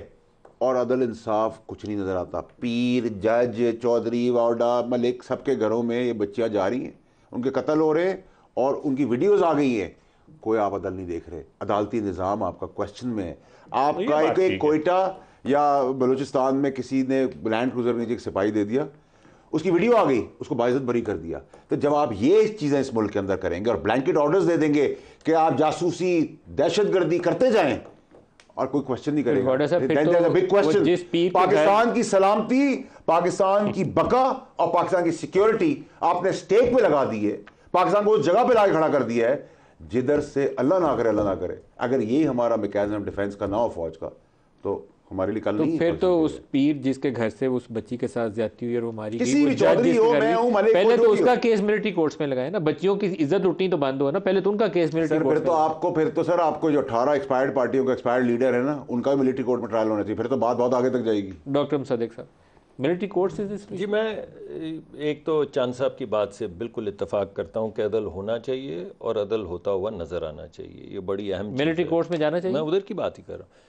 और अदल इंसाफ कुछ नहीं नज़र आता पीर जज चौधरी वाउडा मलिक सबके घरों में ये बच्चियाँ जा रही हैं उनके कत्ल हो रहे हैं और उनकी वीडियोस आ गई हैं कोई आप अदल नहीं देख रहे अदालती निज़ाम आपका क्वेश्चन में है आपका एक कोयटा या बलूचिस्तान में किसी ने लैंड क्रूजर नीचे एक सिपाही दे दिया उसकी वीडियो आ गई उसको बाइजत बरी कर दिया तो जब आप ये चीज़ें इस मुल्क के अंदर करेंगे और ब्लैंकेट ऑर्डर्स दे देंगे कि आप जासूसी दहशतगर्दी करते जाएं और कोई क्वेश्चन नहीं करेगा बिग तो क्वेश्चन पाकिस्तान की सलामती पाकिस्तान की बका और पाकिस्तान की सिक्योरिटी आपने स्टेक पे लगा दी है पाकिस्तान को उस जगह पे लाके खड़ा कर दिया है जिधर से अल्लाह ना करे अल्लाह ना करे अगर ये हमारा मैकेजम डिफेंस का ना हो फौज का तो हमारे लिए कल तो नहीं फिर तो उस पीर जिसके घर से उस बच्ची के साथ जाती हुई और वो मारी किसी भी चौधरी हो मैं हूं मलिक पहले तो उसका केस मिलिट्री कोर्ट्स में लगाया ना बच्चियों की इज्जत उठनी तो बंद हो ना पहले तो उनका केस मिलिट्री फिर तो आपको फिर तो सर आपको जो 18 एक्सपायर्ड पार्टियों का एक्सपायर्ड लीडर है ना उनका भी मिलिट्री कोर्ट में ट्रायल होना चाहिए फिर तो बात बहुत आगे तक जाएगी डॉक्टर मुसदिक साहब मिलिट्री कोर्ट्स इज जी मैं एक तो चांद साहब की बात से बिल्कुल इतफाक करता हूँ कि अदल होना चाहिए और अदल होता हुआ नजर आना चाहिए ये बड़ी अहम मिलिट्री कोर्ट्स में जाना चाहिए मैं उधर की बात ही कर रहा हूँ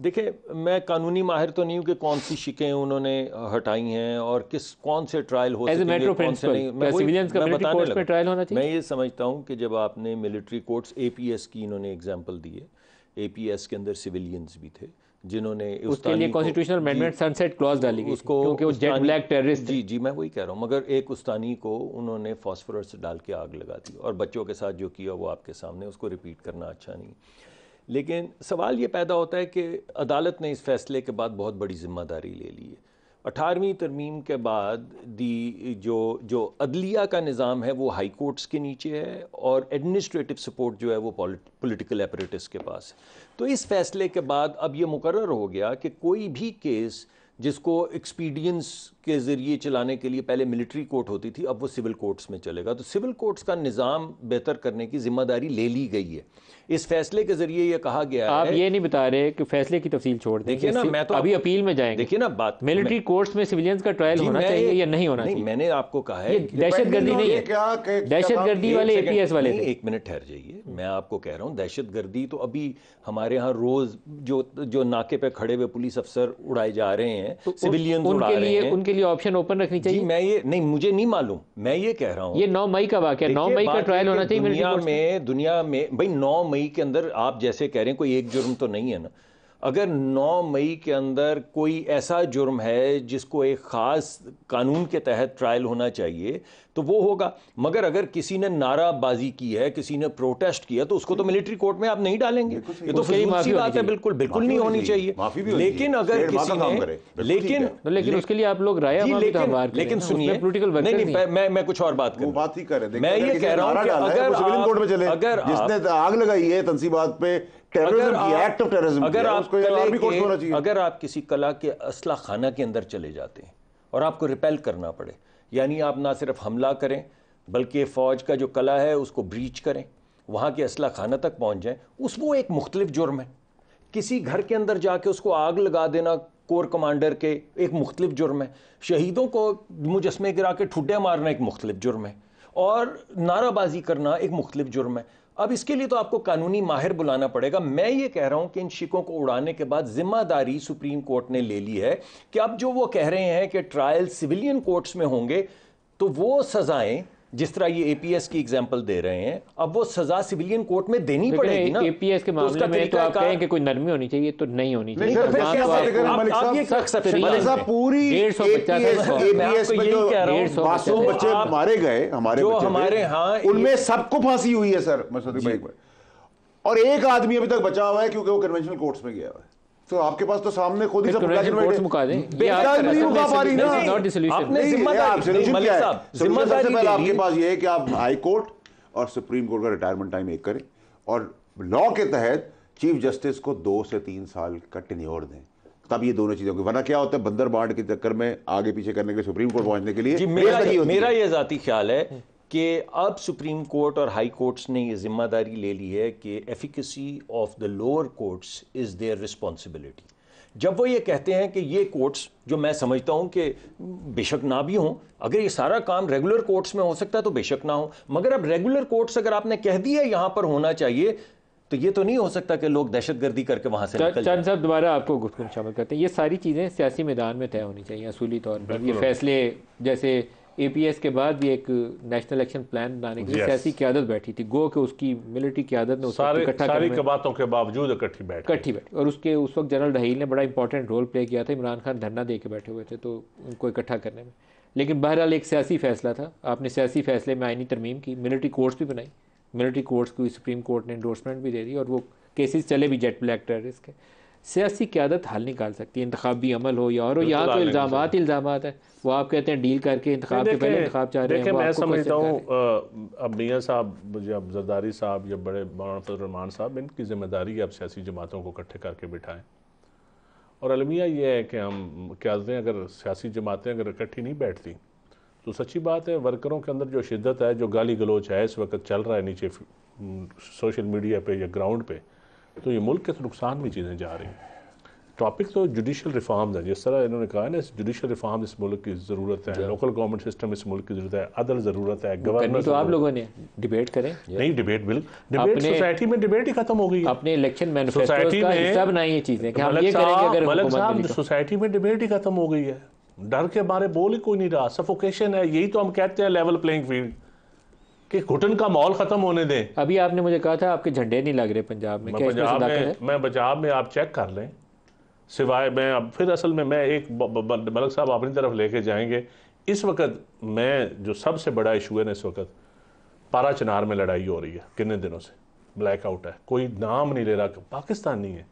देखिए मैं कानूनी माहिर तो नहीं हूँ कि कौन सी शिकें उन्होंने हटाई हैं और किस कौन से ट्रायल हो सकेंगे कौन से नहीं मैं बताने लगा ट्रायल होना चाहिए मैं ये समझता हूँ कि जब आपने मिलिट्री कोर्ट्स एपीएस की इन्होंने एग्जांपल दिए एपीएस के अंदर सिविलियंस भी थे जिन्होंने उसके लिए कॉन्स्टिट्यूशनल अमेंडमेंट सनसेट क्लॉज डाली गई उसको क्योंकि वो जेट ब्लैक टेररिस्ट जी जी मैं वही कह रहा हूँ मगर एक उस्तानी को उन्होंने फॉस्फोरस डाल के आग लगा दी और बच्चों के साथ जो किया वो आपके सामने उसको रिपीट करना अच्छा नहीं लेकिन सवाल ये पैदा होता है कि अदालत ने इस फैसले के बाद बहुत बड़ी ज़िम्मेदारी ले ली है अठारहवीं तरमीम के बाद दी जो जो अदलिया का निज़ाम है वो हाई कोर्ट्स के नीचे है और एडमिनिस्ट्रेटिव सपोर्ट जो है वो पॉलिटिकल एपरेटस के पास है तो इस फैसले के बाद अब ये मुकर हो गया कि कोई भी केस जिसको एक्सपीडियंस के ज़रिए चलाने के लिए पहले मिलिट्री कोर्ट होती थी अब वो सिविल कोर्ट्स में चलेगा तो सिविल कोर्ट्स का निज़ाम बेहतर करने की जिम्मेदारी ले ली गई है इस फैसले के ज़रिए यह कहा गया आप है, ये नहीं बता रहे कि फैसले की तफसील छोड़ देखिए ना मैं तो अभी अपील में जाएंगे देखिए ना बात मिलिट्री कोर्ट्स में सिविलियंस का ट्रायल होना चाहिए या नहीं होना चाहिए मैंने आपको कहा है दहशत गर्दी नहीं है दहशत गर्दी वाले एपीएस वाले एक मिनट ठहर जाइए मैं आपको कह रहा हूँ दहशत गर्दी तो अभी हमारे यहाँ रोज़ जो जो नाके पे खड़े हुए पुलिस अफसर उड़ाए जा रहे हैं तो सिविलियंस उनके लिए उनके के लिए ऑप्शन ओपन रखनी चाहिए मैं ये नहीं मुझे नहीं मालूम मैं ये कह रहा हूँ ये नौ मई का वाक्य नौ मई का ट्रायल होना चाहिए दुनिया में दुनिया में भाई नौ मई के अंदर आप जैसे कह रहे हैं कोई एक जुर्म तो नहीं है ना अगर 9 मई के अंदर कोई ऐसा जुर्म है जिसको एक ख़ास कानून के तहत ट्रायल होना चाहिए तो वो होगा मगर अगर किसी ने नाराबाजी की है किसी ने प्रोटेस्ट किया तो उसको तो मिलिट्री कोर्ट में आप नहीं डालेंगे ये तो सही बात है बिल्कुल बिल्कुल नहीं होनी चाहिए लेकिन अगर किसी ने लेकिन तो लेकिन उसके लिए आप लोग राय लेकिन सुनिए पोलिटिकल नहीं नहीं मैं मैं कुछ और बात करूँ बात ही कर मैं ये कह रहा हूँ अगर अगर आग लगाई है तनसीबात पे अगर आप, अगर आप, किसी कला के असला खाना के अंदर चले जाते हैं और आपको रिपेल करना पड़े यानी आप ना सिर्फ हमला करें बल्कि फ़ौज का जो कला है उसको ब्रीच करें वहाँ के असला खाना तक पहुँच जाएँ उस वो एक मुख्तलिफ जुर्म है किसी घर के अंदर जाके उसको आग लगा देना कोर कमांडर के एक मुख्तलिफ जुर्म है शहीदों को मुजस्मे गिरा के ठुड्डे मारना एक मुख्तलिफ जुर्म है और नाराबाजी करना एक मुख्तलिफ जुर्म है अब इसके लिए तो आपको कानूनी माहिर बुलाना पड़ेगा मैं ये कह रहा हूं कि इन शिकों को उड़ाने के बाद जिम्मेदारी सुप्रीम कोर्ट ने ले ली है कि अब जो वो कह रहे हैं कि ट्रायल सिविलियन कोर्ट्स में होंगे तो वो सजाएं जिस तरह ये एपीएस की एग्जांपल दे रहे हैं अब वो सजा सिविलियन कोर्ट में देनी पड़ेगी ना एपीएस के तो मामले तो में तो आप कहें कि कोई नरमी होनी चाहिए तो नहीं होनी चाहिए मारे गए हमारे जो हमारे यहाँ उनमें सबको फांसी हुई है सर मसद और एक आदमी अभी तक बचा हुआ है क्योंकि वो कन्वेंशनल कोर्ट्स में गया हुआ है तो आपके पास तो सामने खुद ही सब मुका दें बेकार नहीं मुका पा रही ना आपने जिम्मेदारी पहले आपके पास ये है कि आप हाई कोर्ट और सुप्रीम कोर्ट का रिटायरमेंट टाइम एक करें और लॉ के तहत चीफ जस्टिस को दो से तीन साल का टेन्योर दें तब ये दोनों चीजें होगी वरना क्या होता है बंदर बांट के चक्कर में आगे पीछे करने के लिए सुप्रीम कोर्ट पहुंचने के लिए मेरा मेरा ये जाती ख्याल है कि अब सुप्रीम कोर्ट और हाई कोर्ट्स ने ये जिम्मेदारी ले ली है कि efficacy of the lower courts is their responsibility जब वो ये कहते हैं कि ये कोर्ट्स जो मैं समझता हूँ कि बेशक ना भी हों अगर ये सारा काम रेगुलर कोर्ट्स में हो सकता है तो बेशक ना हो मगर अब रेगुलर कोर्ट्स अगर आपने कह दिया यहाँ पर होना चाहिए तो ये तो नहीं हो सकता कि लोग दहशतगर्दी करके वहाँ से चार साहब दोबारा आपको गुफ्तु शामिल करते हैं ये सारी चीज़ें सियासी मैदान में तय होनी चाहिए असूली तौर पर ये फैसले जैसे एपीएस के बाद भी एक नेशनल एक्शन प्लान बनाने की सियासी क्यादत बैठी थी गो के उसकी मिलिट्री क्यादत ने सारे, के बावजूद इकट्ठी बैठी इकट्ठी बैठी और उसके उस वक्त जनरल रहील ने बड़ा इंपॉर्टेंट रोल प्ले किया था इमरान खान धरना दे के बैठे हुए थे तो उनको इकट्ठा करने में लेकिन बहरहाल एक सियासी फैसला था आपने सियासी फैसले में आईनी तरमीम की मिलिट्री कोर्ट्स भी बनाई मिलिट्री कोर्ट्स को सुप्रीम कोर्ट ने इंडोर्समेंट भी दे दी और वो केसेस चले भी जेट ब्लैक टेररिस्ट के सियासी क्यादत हल निकाल सकती है इंतबी अमल हो या और यहाँ तो इल्ज़ाम इल्ज़ाम है वो आप कहते हैं डील करके समझता हूँ अब मियाँ साहब अब जरदारी साहब या बड़े मौलान साहब इनकी जिम्मेदारी है अब सियासी जमातों को इकट्ठे करके बिठाएं और अलमिया ये है कि हम क्यादतें अगर सियासी जमातें अगर इकट्ठी नहीं बैठती तो सच्ची बात है वर्करों के अंदर जो शिद्दत है जो गाली गलोच है इस वक्त चल रहा है नीचे सोशल मीडिया पर या ग्राउंड पे तो ये मुल्क के तो नुकसान में चीज़ें जा रही हैं टॉपिक तो जुडिशल रिफॉर्म है जिस तरह इन्होंने कहा ना इस जुडिशल रिफॉर्म इस मुल्क की ज़रूरत है लोकल गवर्नमेंट सिस्टम इस मुल्क की ज़रूरत है अदल ज़रूरत है गवर्नमेंट तो आप लोगों ने डिबेट करें नहीं डिबेट बिल डिबेट सोसाइटी में डिबेट ही खत्म हो गई अपने इलेक्शन मैनिफेस्टो का हिस्सा बनाई चीज़ें सोसाइटी तो। में डिबेट ही खत्म हो गई है डर के बारे बोल ही कोई नहीं रहा सफोकेशन है यही तो हम कहते हैं लेवल प्लेइंग फील्ड कि घुटन का माहौल खत्म होने दें अभी आपने मुझे कहा था आपके झंडे नहीं लग रहे पंजाब में पंजाब में मैं पंजाब में आप चेक कर लें सिवाय मैं अब फिर असल में मैं एक मलक साहब अपनी तरफ लेके जाएंगे इस वक्त मैं जो सबसे बड़ा इशू है ना इस वक्त पारा चिनार में लड़ाई हो रही है कितने दिनों से ब्लैकआउट है कोई नाम नहीं ले रहा पाकिस्तान नहीं है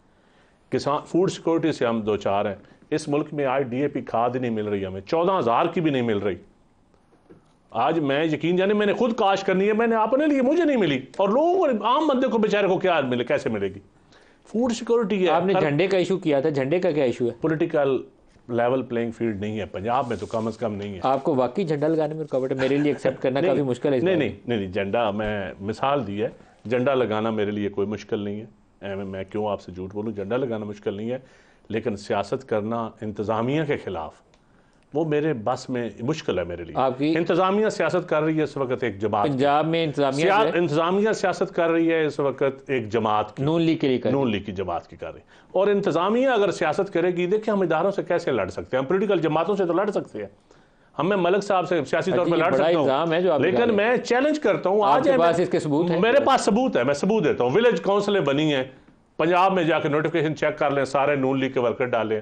किसान फूड सिक्योरिटी से हम दो चार हैं इस मुल्क में आज डीएपी खाद नहीं मिल रही हमें चौदह हज़ार की भी नहीं मिल रही आज मैं यकीन जाने मैंने खुद काश करनी है मैंने आपने लिए मुझे नहीं मिली और लोगों को आम बंदे को बेचारे को क्या मिले कैसे मिलेगी फूड सिक्योरिटी है आपने झंडे का इशू किया था झंडे का क्या इशू है पॉलिटिकल लेवल प्लेइंग फील्ड नहीं है पंजाब में तो कम अज कम नहीं है आपको वाकई झंडा लगाने में रुकावट है मेरे लिए एक्सेप्ट करना काफी मुश्किल है नहीं नहीं नहीं झंडा मैं मिसाल दी है झंडा लगाना मेरे लिए कोई मुश्किल नहीं है मैं क्यों आपसे झूठ बोलूँ झंडा लगाना मुश्किल नहीं है लेकिन सियासत करना इंतज़ामिया के ख़िलाफ़ वो मेरे बस में मुश्किल है मेरे लिए आपकी इंतजामिया सियासत कर रही है इस वक्त एक जमात पंजाब में इंतजामिया इंतजामिया सियासत कर रही है इस वक्त एक जमात की नून लीग के लिए नून लीग की जमात की कर रही है और इंतजामिया अगर सियासत करेगी देखिए हम इदारों से कैसे लड़ सकते हैं हम पोलिटिकल जमातों से तो लड़ सकते हैं हमें मलक साहब से सियासी तौर पर लड़ सकता हूँ लेकिन मैं चैलेंज करता हूँ आज इसके सबूत मेरे पास सबूत है मैं सबूत देता हूँ विलेज काउंसिलें बनी है पंजाब में जाकर नोटिफिकेशन चेक कर लें सारे नून लीग के वर्कर डालें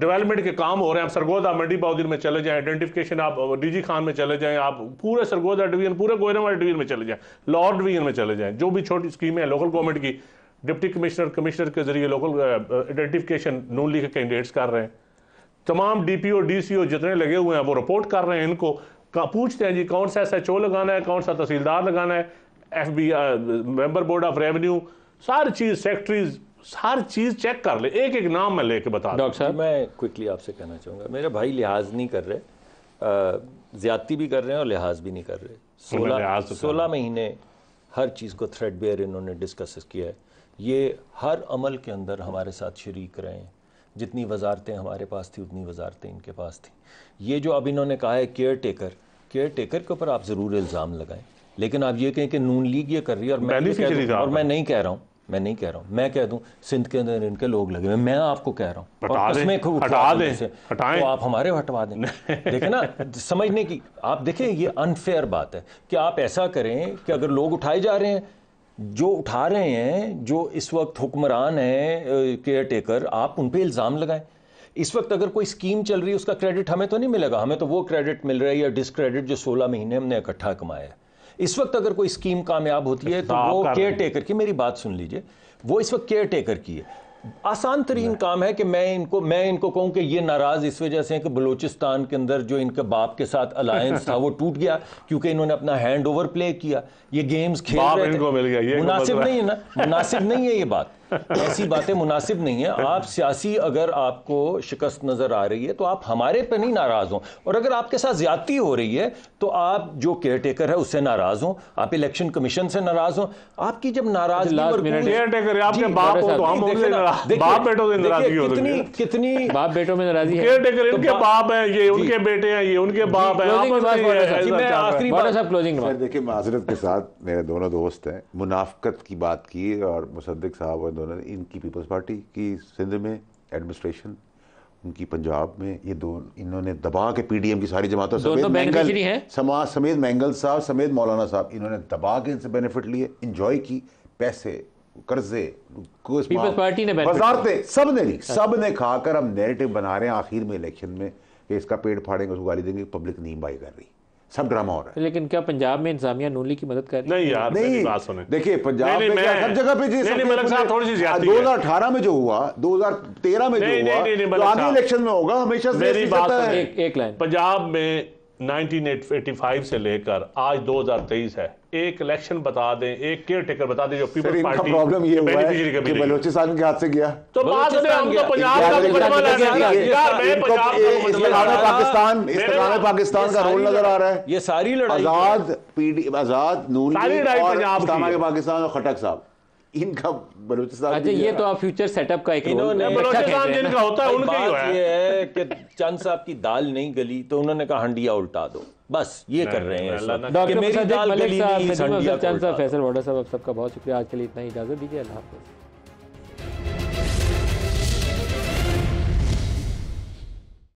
डेवलपमेंट के काम हो रहे हैं आप सरगोदा मंडी बाउदीन में चले जाएं आइडेंटिफिकेशन आप डीजी खान में चले जाएं आप पूरे सरगोदा डिवीजन पूरे गोयरावाड़ा डिवीजन में चले जाएं लाहौर डिवीजन में चले जाएं जो भी छोटी स्कीमें हैं लोकल गवर्नमेंट की डिप्टी कमिश्नर कमिश्नर के जरिए लोकल आइडेंटिफिकेशन नून लीग के कैंडिडेट्स कर रहे हैं तमाम डी डीसीओ जितने लगे हुए हैं वो रिपोर्ट कर रहे हैं इनको पूछते हैं जी कौन सा एस लगाना है कौन सा तहसीलदार लगाना है F B member board of revenue सारी चीज़ सेक्रेटरीज हर चीज़ चेक कर ले एक एक नाम मैं लेके बता डॉक्टर साहब मैं क्विकली आपसे कहना चाहूँगा मेरे भाई लिहाज नहीं कर रहे ज़्यादती भी कर रहे हैं और लिहाज भी नहीं कर रहे सोलह तो सोलह महीने हर चीज़ को थ्रेड बेयर इन्होंने डिस्कस किया है ये हर अमल के अंदर हमारे साथ शरीक रहे हैं जितनी वजारतें हमारे पास थी उतनी वजारतें इनके पास थी ये जो अब इन्होंने कहा है केयर टेकर केयर टेकर के ऊपर आप ज़रूर इल्ज़ाम लगाएं लेकिन आप ये कहें कि नून लीग ये कर रही है और मैं और मैं नहीं कह रहा हूँ मैं नहीं कह रहा हूँ मैं कह दूं सिंध के अंदर इनके लोग लगे हुए मैं आपको कह रहा हूँ उसमें हटा दें तो आप हमारे हटवा दें देखे ना समझने की आप देखें ये अनफेयर बात है कि आप ऐसा करें कि अगर लोग उठाए जा रहे हैं जो उठा रहे हैं जो इस वक्त हुक्मरान है केयर टेकर आप उन पर इल्ज़ाम लगाएं इस वक्त अगर कोई स्कीम चल रही है उसका क्रेडिट हमें तो नहीं मिलेगा हमें तो वो क्रेडिट मिल रहा है या डिसक्रेडिट जो सोलह महीने हमने इकट्ठा कमाया है इस वक्त अगर कोई स्कीम कामयाब होती है तो हाँ, वो केयर टेकर की मेरी बात सुन लीजिए वो इस वक्त केयर टेकर की है आसान तरीन काम है कि मैं इनको मैं इनको कहूं कि ये नाराज इस वजह से है कि बलूचिस्तान के अंदर जो इनके बाप के साथ अलायंस था वो टूट गया क्योंकि इन्होंने अपना हैंड ओवर प्ले किया ये गेम्स खेल रहे थे मुनासिब मतलब नहीं है ना मुनासिब नहीं है ये बात ऐसी बातें मुनासिब नहीं है आप सियासी अगर आपको शिकस्त नज़र आ रही है तो आप हमारे पर नहीं नाराज़ हों और अगर आपके साथ ज्यादती हो रही है तो आप जो केयर टेकर है उससे नाराज़ हों आप इलेक्शन कमीशन से नाराज़ हों आपकी जब नाराज़ अच्छा, तो कितनी बाप बेटों में नाराज़ी है तो देखिए माजरत के साथ मेरे दोनों दोस्त हैं मुनाफ्त की बात की और मुसद्दिक साहब और दोनों ने इनकी पीपल्स पार्टी की सिंध में एडमिनिस्ट्रेशन उनकी पंजाब में ये दो इन्होंने दबा के पीडीएम की सारी जमातों समेत मैंगल तो समाज समेत मैंगल साहब समेत मौलाना साहब इन्होंने दबा के इनसे बेनिफिट लिए इंजॉय की पैसे कर्जे पीपल्स पार्टी ने बाजारते सब ने ली अच्छा। सब ने खाकर हम नेरेटिव बना रहे हैं आखिर में इलेक्शन में कि इसका पेड़ फाड़ेंगे उसको गाली देंगे पब्लिक नहीं बाई कर रही सब ड्रामा हो रहा है लेकिन क्या पंजाब में इंतजामिया नूली की मदद कर नहीं यार नहीं बात सुने देखिए पंजाब में क्या हर जगह पे जी थोड़ी सी दो हजार अठारह में जो हुआ दो हजार तेरह में जो हुआ आगे इलेक्शन में होगा हमेशा एक लाइन पंजाब में 1985 से लेकर आज 2023 है एक इलेक्शन बता दें एक केयर टेकर बता दें जो पीपल पार्टी प्रॉब्लम ये हुआ है कि बलूचिस्तान के हाथ से गया तो बाद में हम तो पंजाब का मुकदमा लड़ना यार मैं पंजाब का मुकदमा पाकिस्तान में पाकिस्तान का रोल नजर आ रहा है ये सारी लड़ाई आजाद पीडी आजाद नूरी और पाकिस्तान और खटक साहब इनका बलूचिस्तान अच्छा ये तो आप फ्यूचर सेटअप का एक इन्होंने अच्छा बलूचिस्तान जिनका होता है उनका ही ये है कि चंद साहब की दाल नहीं गली तो उन्होंने कहा हंडिया उल्टा दो बस ये कर रहे हैं डॉक्टर मेरी दाल गली नहीं चंद साहब फैसल वाडा साहब आप सबका बहुत शुक्रिया आज के लिए इतना ही इजाजत दीजिए अल्लाह हाफिज़